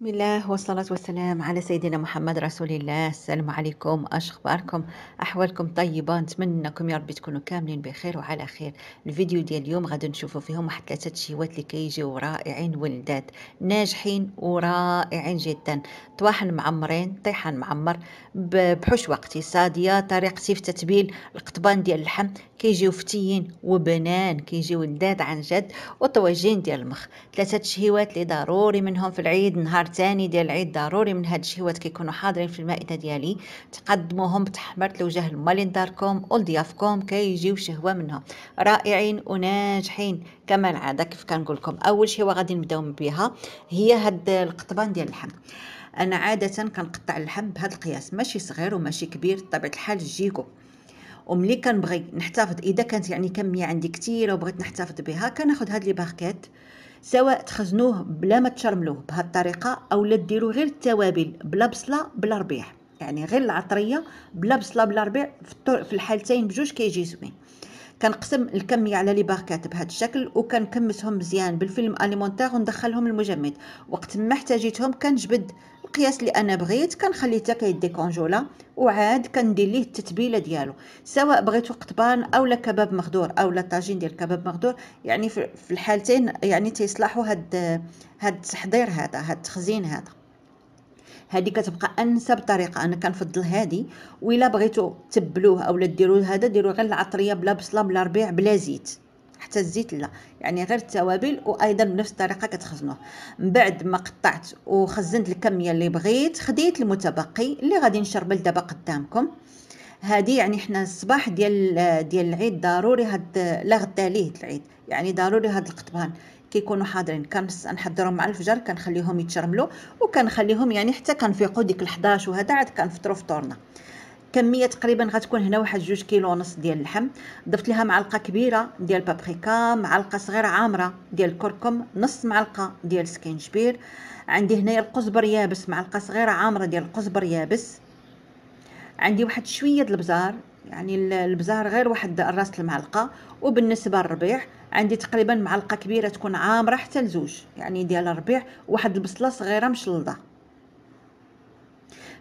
بسم الله والصلاة والسلام على سيدنا محمد رسول الله السلام عليكم اش اخباركم احوالكم طيبة نتمنىكم يا ربي تكونوا كاملين بخير وعلى خير الفيديو ديال اليوم غادي نشوفوا فيهم واحد ثلاثة شيوات اللي كيجيو رائعين ولدات ناجحين ورائعين جدا طواحن معمرين طيحان معمر بحشوة اقتصادية طريقتي في تتبيل القطبان ديال اللحم كيجيو فتيين وبنان كيجيو لذاذ عن جد وطواجين ديال المخ ثلاثه الشهيوات اللي ضروري منهم في العيد نهار ثاني ديال العيد ضروري من هاد الشهيوات كيكونوا حاضرين في المائده ديالي تقدموهم بتحمرت الوجه المالين داركم ولضيافكم كيجيو شهوه منهم رائعين وناجحين كما العاده كيف كنقول لكم اول شهوه غادي نبداو بها هي هاد القطبان ديال اللحم انا عاده كنقطع اللحم بهذا القياس ماشي صغير وماشي كبير بطبيعه الحال الجيكو وملي كنبغي نحتفظ اذا كانت يعني كميه عندي كثيره وبغيت نحتفظ بها كناخذ هاد لي باركيت سواء تخزنوه بلا ما تشرملوه بهاد الطريقه اولا ديروا غير التوابل بلا بصله بلا ربيع يعني غير العطريه بلا بصله بلا ربيع في الحالتين بجوج كيجي زوين كنقسم الكميه على لي باركات بهذا الشكل وكنكمسهم مزيان بالفيلم اليمونتير وندخلهم المجمد وقت ما احتاجيتهم كنجبد المقياس اللي انا بغيت كنخليه حتى كيدي كونجولا وعاد كندير ليه التتبيله ديالو سواء بغيتو قطبان اولا كباب مخدور اولا طاجين ديال كباب مخدور يعني في الحالتين يعني تيصلحوا هاد هاد التحضير هذا هاد التخزين هذا هادي كتبقى انسب طريقه انا كنفضل و ولا بغيتو تبلوه اولا ديروه هذا ديروه غير العطريه بلا بصله بلا ربيع بلا زيت حتى الزيت لا يعني غير التوابل وايضا بنفس الطريقه كتخزنوه من بعد ما قطعت وخزنت الكميه اللي بغيت خديت المتبقي اللي غادي نشربه دابا قدامكم هادي يعني حنا الصباح ديال ديال العيد ضروري هاد لا غدا ليه العيد يعني ضروري هاد القطبان كيكونوا حاضرين كنحضرهم مع الفجر كنخليهم يتشرملوا وكنخليهم يعني حتى كنفيقوا ديك 11 وهذا عاد كنفطروا فطورنا كميه تقريبا غتكون هنا واحد جوج كيلو ونص ديال اللحم ضفت لها معلقه كبيره ديال بابريكا معلقه صغيره عامره ديال الكركم نص معلقه ديال سكينجبير عندي هنايا القزبر يابس معلقه صغيره عامره ديال القزبر يابس عندي واحد شويه د البزار يعني البزار غير واحد راس المعلقه وبالنسبه للربيع عندي تقريبا معلقه كبيره تكون عامره حتى لزوج يعني ديال الربيع واحد البصله صغيره مشلضه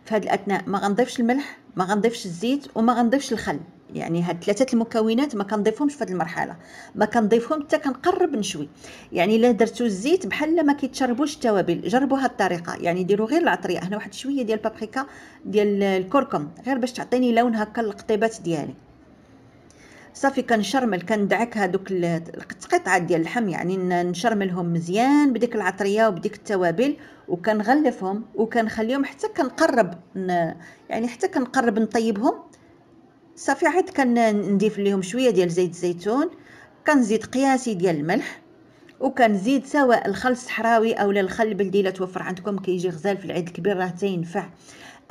في هذه الاثناء ما غنضيفش الملح ما غنضيفش الزيت وما غنضيفش الخل يعني هاد ثلاثه المكونات ما كنضيفهمش في هذه المرحله ما كنضيفهم حتى كنقرب نشوي يعني الا درتو الزيت بحال ما كيتشربوش التوابل جربوا هاد الطريقه يعني ديروا غير العطريه هنا واحد شويه ديال البابريكا ديال الكركم غير باش تعطيني لون هكا القطيبات ديالي صافي كنشرمل كندعك هذوك القطعات ديال اللحم يعني نشرملهم مزيان بديك العطريه وبديك التوابل وكنغلفهم وكنخليهم حتى كنقرب يعني حتى كنقرب نطيبهم صافي عاد كنضيف ليهم شويه ديال زيت الزيتون كنزيد قياسي ديال الملح وكنزيد سواء الخل الصحراوي اولا الخل البلدي لا توفر عندكم كيجي غزال في العيد الكبير راه تينفع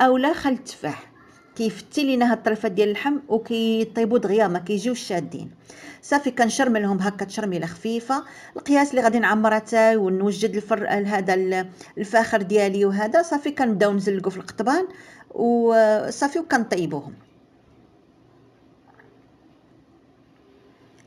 اولا خل التفاح كيفتي لينا هاد الطرفه ديال اللحم وكيطيبوا دغيا ما كيجيوش شادين صافي كنشرملهم هكا تشرميله خفيفه القياس اللي غادي نعمرها تاعي ونوجد الفر هذا الفاخر ديالي وهذا صافي كنبداو نزلقوا في القطبان وصافي وكنطيبوهم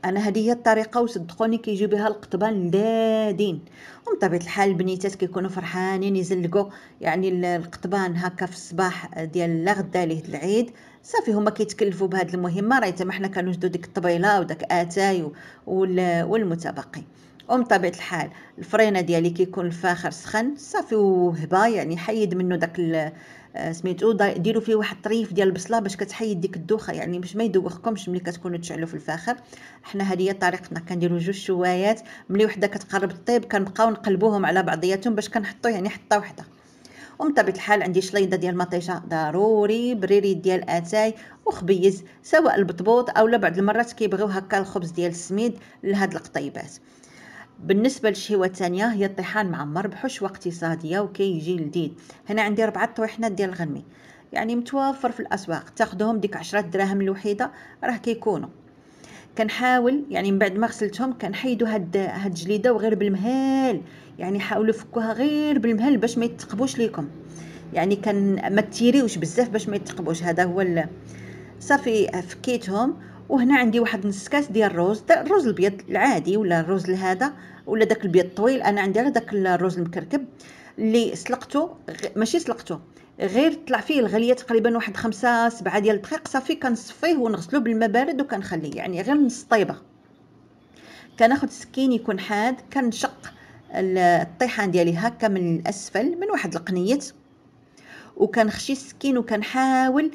انا هذه هي الطريقه وصدقوني كيجيو بها القطبان دادين وبطبيعه الحال البنيتات كيكونوا فرحانين يزلقوا يعني القطبان هكا في الصباح ديال لا غدا ليه العيد صافي هما كيتكلفوا بهاد المهمه راه حتى ما حنا كنوجدوا ديك الطبيله وداك اتاي والمتبقي ام طبيعه الحال الفرينه ديالي كيكون الفاخر سخن صافي وهبا يعني حيد منه داك آه، سميتو ديروا فيه واحد الطريف ديال البصله باش كتحيد ديك الدوخه يعني باش ما يدوخكمش ملي كتكونوا تشعلوا في الفاخر حنا هذه هي طريقتنا كنديروا جوج شوايات ملي وحده كتقرب الطيب كنبقاو نقلبوهم على بعضياتهم باش كنحطوا يعني حطه وحده ام طبيعه الحال عندي شليضه ديال مطيشه ضروري بريريد ديال اتاي وخبيز سواء البطبوط اولا بعض المرات كيبغيو هكا الخبز ديال السميد لهاد القطيبات بالنسبة للشهوة الثانية هي الطحان معمر بحشوة اقتصادية وكيجي لذيذ هنا عندي ربعة طويحنات ديال الغنمي يعني متوفر في الأسواق تاخذهم ديك عشرة دراهم الوحيدة راه كيكونوا كنحاول يعني من بعد ما غسلتهم كنحيدوا هاد هاد الجليده وغير بالمهال يعني حاولوا فكوها غير بالمهال باش ما يتقبوش ليكم يعني كان ما تيريوش بزاف باش ما يتقبوش هذا هو صافي فكيتهم وهنا عندي واحد نص كاس ديال الرز الرز الابيض العادي ولا الرز هذا ولا داك الابيض الطويل انا عندي غير داك الرز المكركب اللي سلقته ماشي سلقته غير طلع فيه الغليه تقريبا واحد خمسة سبعة ديال الدقيق صافي كنصفيه ونغسلو بالماء بارد وكنخليه يعني غير نص طيبه كناخد سكين يكون حاد كنشق الطيحان ديالي هكا من الاسفل من واحد القنيت وكنخشي السكين وكنحاول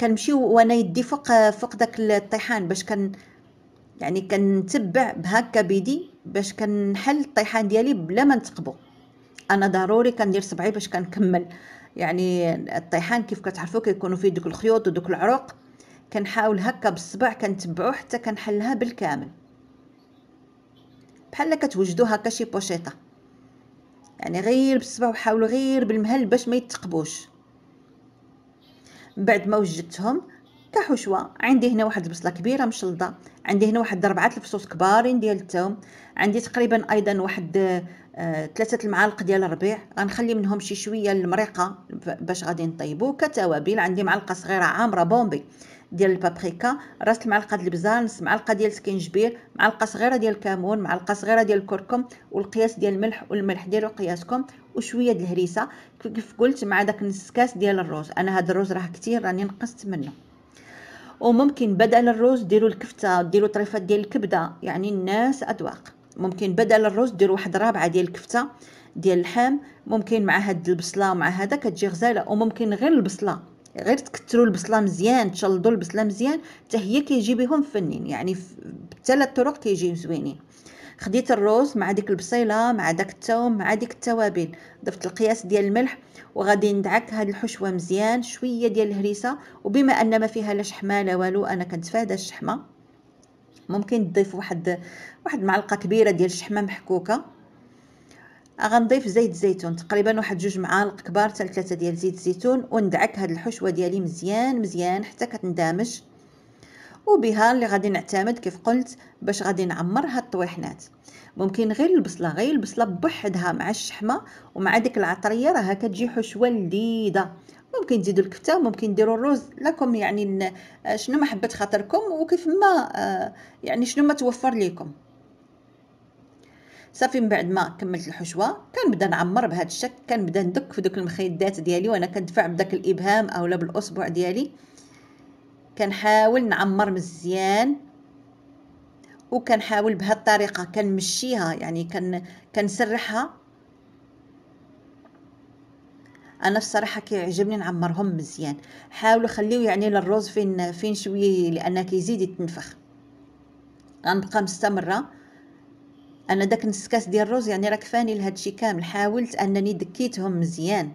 كنمشي وانا يدي فوق فوق داك الطيحان باش كن يعني كنتبع بهكا بيدي باش كنحل الطيحان ديالي بلا ما نتقبو انا ضروري كندير صبعي باش كنكمل يعني الطيحان كيف كتعرفوا كيكونوا فيه دوك الخيوط ودوك العروق كنحاول هكا بالصبع كنتبعو حتى كنحلها بالكامل بحال كتوجدوا هكا شي بوشيطه يعني غير بالصبع وحاولوا غير بالمهل باش ما يتقبوش من بعد ما وجدتهم كحشوه عندي هنا واحد البصله كبيره مشلضه عندي هنا واحد ربعه الفصوص كبارين ديال الثوم عندي تقريبا ايضا واحد آه، ثلاثه المعالق ديال الربيع غنخلي منهم شي شويه المريقه باش غادي نطيبو كتوابل عندي معلقه صغيره عامره بومبي ديال البابريكا راس المعلقه ديال نص معلقه ديال السكينجبير معلقه صغيره ديال الكمون معلقه صغيره ديال الكركم والقياس ديال الملح والملح ديالو قياسكم وشويه د الهريسه كيف قلت مع داك نص كاس ديال الروز انا هذا الروز راه كثير راني نقصت منه وممكن بدل الروز ديروا الكفته ديروا طريفات ديال الكبده يعني الناس اذواق ممكن بدل الرز ديروا واحد رابعه ديال الكفته ديال اللحم ممكن مع هاد البصله ومع هذا كتجي غزاله وممكن غير البصله غير تكثروا البصله مزيان تشلضوا البصله مزيان حتى هي كيجي بهم فنين يعني بثلاث طرق كيجيو زوينين خديت الروز مع ديك البصيله مع داك الثوم مع ديك التوابل ضفت القياس ديال الملح وغادي ندعك هاد الحشوه مزيان شويه ديال الهريسه وبما ان ما فيها لا شحمه لا والو انا كنتفادى الشحمه ممكن تضيف واحد واحد معلقه كبيره ديال الشحمه محكوكه غنضيف زيت الزيتون تقريبا واحد جوج معالق كبار حتى ثلاثه ديال زيت الزيتون وندعك هاد الحشوه ديالي مزيان مزيان حتى كتندمج وبها اللي غادي نعتمد كيف قلت باش غادي نعمر هاد الطويحنات ممكن غير البصله غير البصله بوحدها مع الشحمه ومع ديك العطريه راها كتجي حشوه لذيذه ممكن تزيدوا الكفته ممكن ديروا الرز لكم يعني شنو ما حبت خاطركم وكيف ما آه، يعني شنو ما توفر لكم صافي من بعد ما كملت الحشوه كنبدا نعمر بهذا الشكل كنبدا ندك في دوك المخيدات ديالي وانا كندفع بداك الابهام اولا بالاصبع ديالي كنحاول نعمر مزيان وكنحاول بهاد الطريقه كنمشيها يعني كن كنسرحها انا الصراحه كيعجبني نعمرهم مزيان حاولوا خليو يعني للروز فين فين شويه لان كيزيد يتنفخ غنبقى مستمره انا داك النسكاس ديال الروز يعني راه كفاني لهادشي كامل حاولت انني دكيتهم مزيان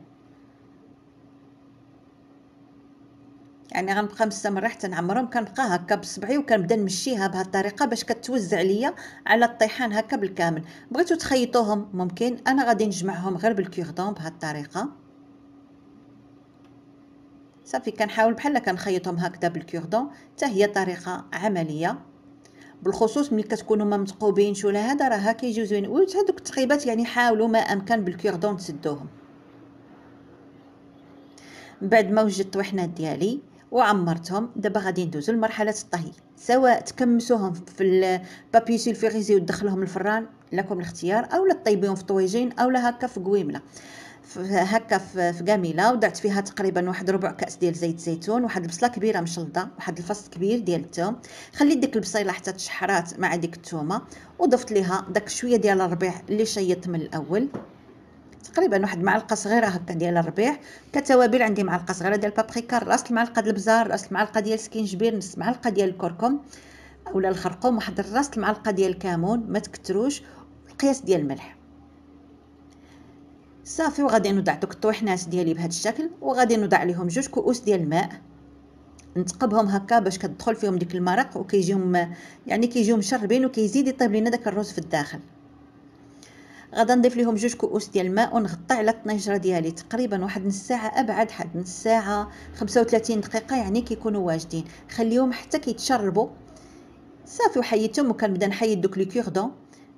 يعني غنبقى مستمره حتى نعمرهم كنبقى هكا بصبعي وكنبدا نمشيها بهذه الطريقه باش كتوزع ليا على الطيحان هكا بالكامل بغيتو تخيطوهم ممكن انا غادي نجمعهم غير بالكيغدون بهذه الطريقه صافي كنحاول بحال كنخيطهم هكذا بالكيغدون حتى هي طريقه عمليه بالخصوص ملي كتكونوا ما متقوبينش ولا هذا راه كيجيو زوين هذوك التقيبات يعني حاولوا ما امكن بالكيغدون تسدوهم بعد ما وجدت الطويحنات ديالي وعمرتهم دابا غادي ندوزو لمرحله الطهي سواء تكمسوهم في البابي سيلفيغيزي ودخلهم الفران لكم الاختيار اولا طيبيهم في طويجين اولا هكا في قويمله هكا في قاميله ودعت فيها تقريبا واحد ربع كاس ديال زيت زيتون واحد البصله كبيره مشلضه واحد الفص كبير ديال الثوم خليت ديك البصيله حتى تشحرات مع ديك الثومه وضفت ليها داك شويه ديال الربيع اللي شيط من الاول تقريبا واحد معلقه صغيره هكا ديال الربيع كتوابل عندي معلقه صغيره ديال البابريكا راس المعلقه ديال البزار راس المعلقه ديال السكينجبير نص معلقه ديال الكركم ولا الخرقوم واحد راس المعلقه ديال الكمون ما تكتروش القياس ديال الملح صافي وغادي نوضع دوك الطويحنات ديالي بهذا الشكل وغادي نوضع لهم جوج كؤوس ديال الماء نتقبهم هكا باش كتدخل فيهم ديك المرق وكيجيهم يعني كيجيو مشربين وكيزيد يطيب لينا داك الرز في الداخل غادا نضيف ليهم جوج كؤوس ديال الماء ونغطي على الطنجره ديالي تقريبا واحد نص ساعه ابعد حد نص ساعه 35 دقيقه يعني كيكونوا واجدين خليهم حتى كيتشربوا صافي وحيدتهم وكنبدا نحيد دوك لي كوردون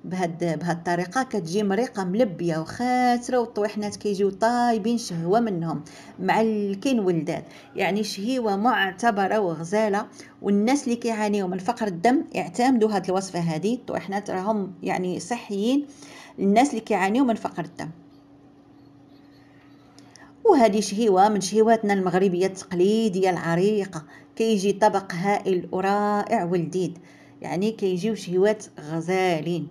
بهاد بهاد الطريقه كتجي مريقه ملبيه وخاتره والطويحنات كيجيو طايبين شهوه منهم مع الكين ولدان يعني شهيوه معتبره وغزاله والناس اللي كيعانيو من فقر الدم اعتمدوا هاد الوصفه هادي الطويحنات راهم يعني صحيين للناس اللي كيعانيو من فقر الدم وهذه شهيوة من شهيواتنا المغربية التقليدية العريقة كيجي طبق هائل ورائع ولذيذ يعني كيجيو شهيوات غزالين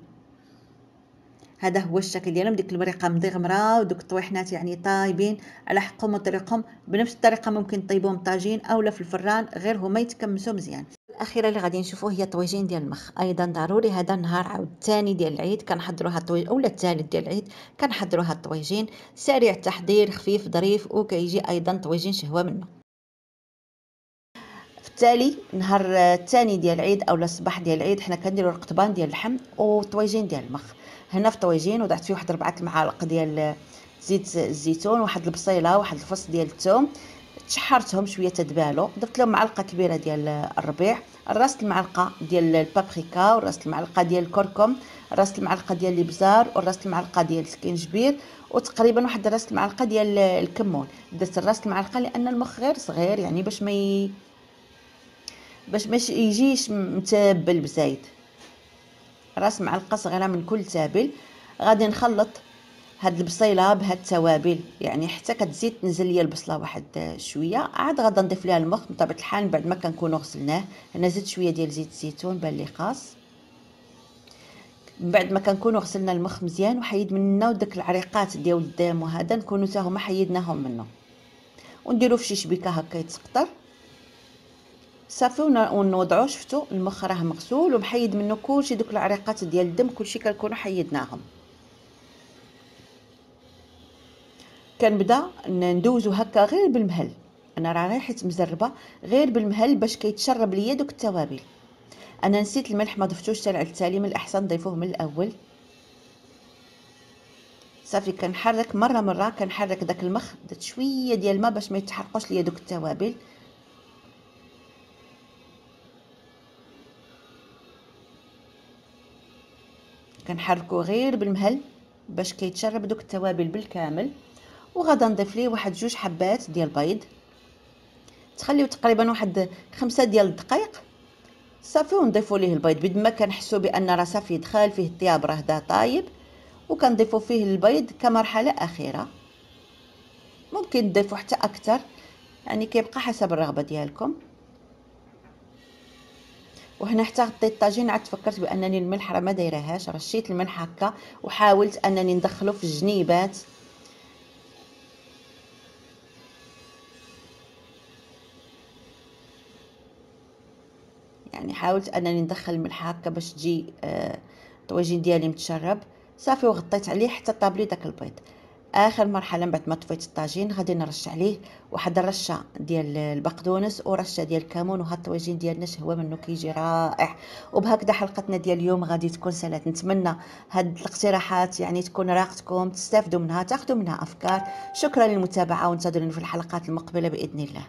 هذا هو الشكل ديالهم ديك المريقه مضغمره ودوك الطويحنات يعني طايبين على حقهم وطريقهم بنفس الطريقه ممكن طيبوهم طاجين اولا في الفران غير هما يتكمسوا مزيان الاخيره اللي غادي نشوفوه هي الطويجين ديال المخ ايضا ضروري هذا النهار عاود الثاني ديال العيد كنحضروها الطويج اولا الثالث ديال العيد كنحضروها الطويجين سريع التحضير خفيف ظريف وكيجي ايضا طويجين شهوه منه بالتالي نهار الثاني ديال العيد اولا الصباح ديال العيد حنا كنديروا القطبان ديال اللحم والطويجين ديال المخ هنا في الطويجين وضعت فيه واحد ربعة المعالق ديال زيت الزيتون واحد البصيله واحد الفص ديال الثوم تشحرتهم شويه تدبالو درت لهم معلقه كبيره ديال الربيع راس المعلقه ديال البابريكا وراس المعلقه ديال الكركم راس المعلقه ديال الابزار وراس المعلقه ديال السكينجبير وتقريبا واحد راس المعلقه ديال الكمون درت راس المعلقه لان المخ غير صغير يعني باش ما باش ما يجيش متبل بزايد راس معلقه صغيره من كل تابل غادي نخلط هاد البصيله بهاد التوابل يعني حتى كتزيد تنزل ليا البصله واحد شويه عاد غادي نضيف ليها المخ بطبيعه الحال من بعد ما كنكونو غسلناه انا زدت شويه ديال زيت الزيتون بان لي خاص من بعد ما كنكونو غسلنا المخ مزيان وحيد منا وداك العريقات ديال الدم وهذا نكونو تاهما هما حيدناهم منه في شي شبيكه هكا يتسقطر صافي ونوضعو شفتو المخ راه مغسول ومحيد منه كلشي دوك العريقات ديال الدم كلشي كنكونو حيدناهم كنبدا ندوزو هكا غير بالمهل انا راه غير حيت مزربه غير بالمهل باش كيتشرب ليا دوك التوابل انا نسيت الملح ما ضفتوش حتى التالي من الاحسن نضيفوه من الاول صافي كنحرك مره مره كنحرك داك المخ درت شويه ديال الماء باش ما يتحرقوش ليا دوك التوابل كنحركو غير بالمهل باش كيتشرب دوك التوابل بالكامل وغادا نضيف ليه واحد جوج حبات ديال البيض تخليو تقريبا واحد خمسة ديال الدقائق صافي ونضيفوا ليه البيض بيد ما كنحسوا بان راه صافي دخل فيه الطياب راه دا طايب وكنضيفوا فيه البيض كمرحله اخيره ممكن تضيفوا حتى اكثر يعني كيبقى حسب الرغبه ديالكم وهنا حتى غطيت الطاجين عاد تفكرت بانني الملح راه ما دايرهاش رشيت الملح هكا وحاولت انني ندخله في الجنيبات يعني حاولت انني ندخل الملح هكا باش تجي آه، الطواجين ديالي متشرب صافي وغطيت عليه حتى طابلي داك البيض اخر مرحله من بعد ما طفيت الطاجين غادي نرش عليه واحد الرشه ديال البقدونس ورشه ديال الكمون وهاد الطواجين ديالنا شهوه منه كيجي رائع وبهكذا حلقتنا ديال اليوم غادي تكون سالات نتمنى هاد الاقتراحات يعني تكون راقتكم تستافدوا منها تاخذوا منها افكار شكرا للمتابعه وانتظرونا في الحلقات المقبله باذن الله